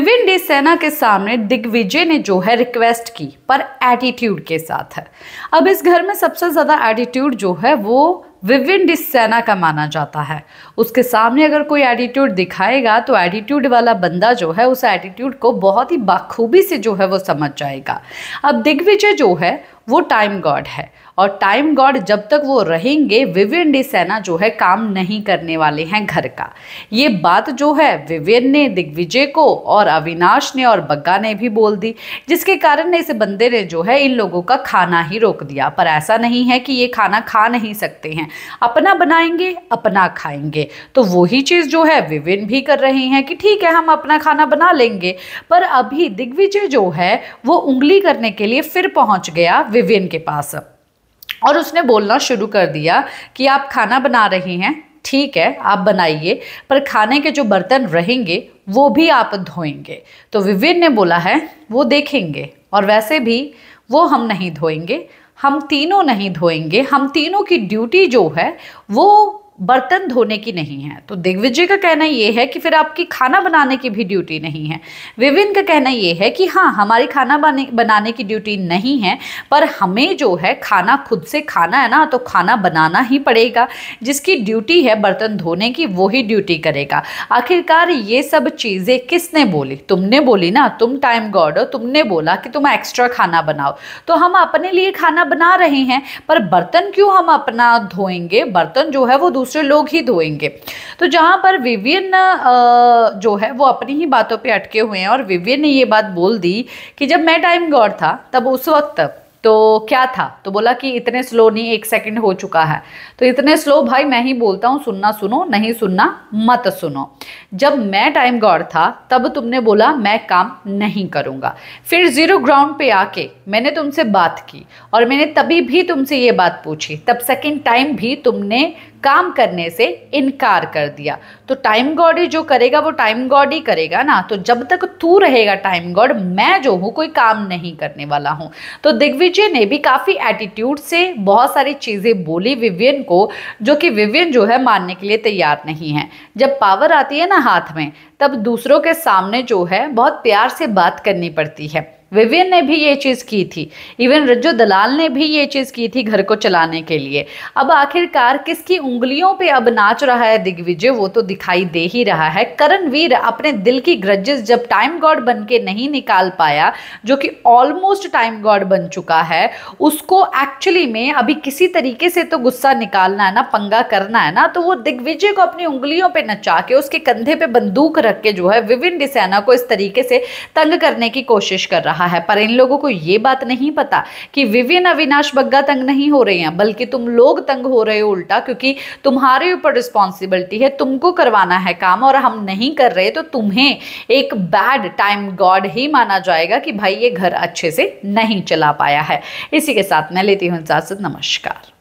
विभिन्न सेना के सामने दिग्विजय ने जो है रिक्वेस्ट की पर एटीट्यूड के साथ है अब इस घर में सबसे ज़्यादा एटीट्यूड जो है वो विविन विभिन्न सेना का माना जाता है उसके सामने अगर कोई एटीट्यूड दिखाएगा तो एटीट्यूड वाला बंदा जो है उस एटीट्यूड को बहुत ही बाखूबी से जो है वो समझ जाएगा अब दिग्विजय जो है वो टाइम गॉड है और टाइम गॉड जब तक वो रहेंगे विवियन डी सेना जो है काम नहीं करने वाले हैं घर का ये बात जो है विवियन ने दिग्विजय को और अविनाश ने और बग्गा ने भी बोल दी जिसके कारण इस बंदे ने जो है इन लोगों का खाना ही रोक दिया पर ऐसा नहीं है कि ये खाना खा नहीं सकते हैं अपना बनाएंगे अपना खाएंगे तो वही चीज़ जो है विविन भी कर रहे हैं कि ठीक है हम अपना खाना बना लेंगे पर अभी दिग्विजय जो है वो उंगली करने के लिए फिर पहुँच गया विवियन के पास और उसने बोलना शुरू कर दिया कि आप खाना बना रही हैं ठीक है आप बनाइए पर खाने के जो बर्तन रहेंगे वो भी आप धोएंगे तो विवियन ने बोला है वो देखेंगे और वैसे भी वो हम नहीं धोएंगे हम तीनों नहीं धोएंगे हम तीनों की ड्यूटी जो है वो बर्तन धोने की नहीं है तो दिग्विजय का कहना यह है कि फिर आपकी खाना बनाने की भी ड्यूटी नहीं है विविन का कहना यह है कि हाँ हमारी खाना बनाने की ड्यूटी नहीं है पर हमें जो है खाना खुद से खाना है ना तो खाना बनाना ही पड़ेगा जिसकी ड्यूटी है बर्तन धोने की वो ही ड्यूटी करेगा आखिरकार ये सब चीज़ें किसने बोली तुमने बोली ना तुम टाइम गॉड हो तुमने बोला कि तुम एक्स्ट्रा खाना बनाओ तो हम अपने लिए खाना बना रहे हैं पर बर्तन क्यों हम अपना धोएंगे बर्तन जो है वो दूसरे दूसरे लोग ही धोएंगे तो जहाँ पर विवियन जो है वो अपनी ही बातों पर अटके हुए हैं और विवियन ने ये बात बोल दी कि जब मैं टाइम गॉड था तब उस वक्त तो क्या था तो बोला कि इतने स्लो नहीं एक सेकंड हो चुका है तो इतने स्लो भाई मैं ही बोलता हूँ सुनना सुनो नहीं सुनना मत सुनो जब मैं टाइम गॉड था तब तुमने बोला मैं काम नहीं करूँगा फिर ज़ीरो ग्राउंड पे आके मैंने तुमसे बात की और मैंने तभी भी तुमसे ये बात पूछी तब सेकेंड टाइम भी तुमने काम करने से इनकार कर दिया तो टाइम गॉड ही जो करेगा वो टाइम गॉड ही करेगा ना तो जब तक तू रहेगा टाइम गॉड मैं जो हूँ कोई काम नहीं करने वाला हूँ तो दिग्विजय विजय ने भी काफ़ी एटीट्यूड से बहुत सारी चीज़ें बोली विवियन को जो कि विवियन जो है मानने के लिए तैयार नहीं है जब पावर आती है ना हाथ में तब दूसरों के सामने जो है बहुत प्यार से बात करनी पड़ती है विवियन ने भी ये चीज़ की थी इवन रज्जो दलाल ने भी ये चीज़ की थी घर को चलाने के लिए अब आखिरकार किसकी उंगलियों पे अब नाच रहा है दिग्विजय वो तो दिखाई दे ही रहा है करण वीर अपने दिल की ग्रजेस जब टाइम गॉड बन के नहीं निकाल पाया जो कि ऑलमोस्ट टाइम गॉड बन चुका है उसको एक्चुअली में अभी किसी तरीके से तो गुस्सा निकालना है ना पंगा करना है ना तो वो दिग्विजय को अपनी उंगलियों पर नचा के उसके कंधे पर बंदूक रख के जो है विविन डिसेना को इस तरीके से तंग करने की कोशिश कर रहा है पर इन लोगों को ये बात नहीं पता कि विविन अविनाश बग्गा तंग नहीं हो रहे हैं बल्कि तुम लोग तंग हो रहे हो उल्टा क्योंकि तुम्हारे ऊपर रिस्पॉन्सिबिलिटी है तुमको करवाना है काम और हम नहीं कर रहे तो तुम्हें एक बैड टाइम गॉड ही माना जाएगा कि भाई ये घर अच्छे से नहीं चला पाया है इसी के साथ मैं लेती हूँ इजाज़त नमस्कार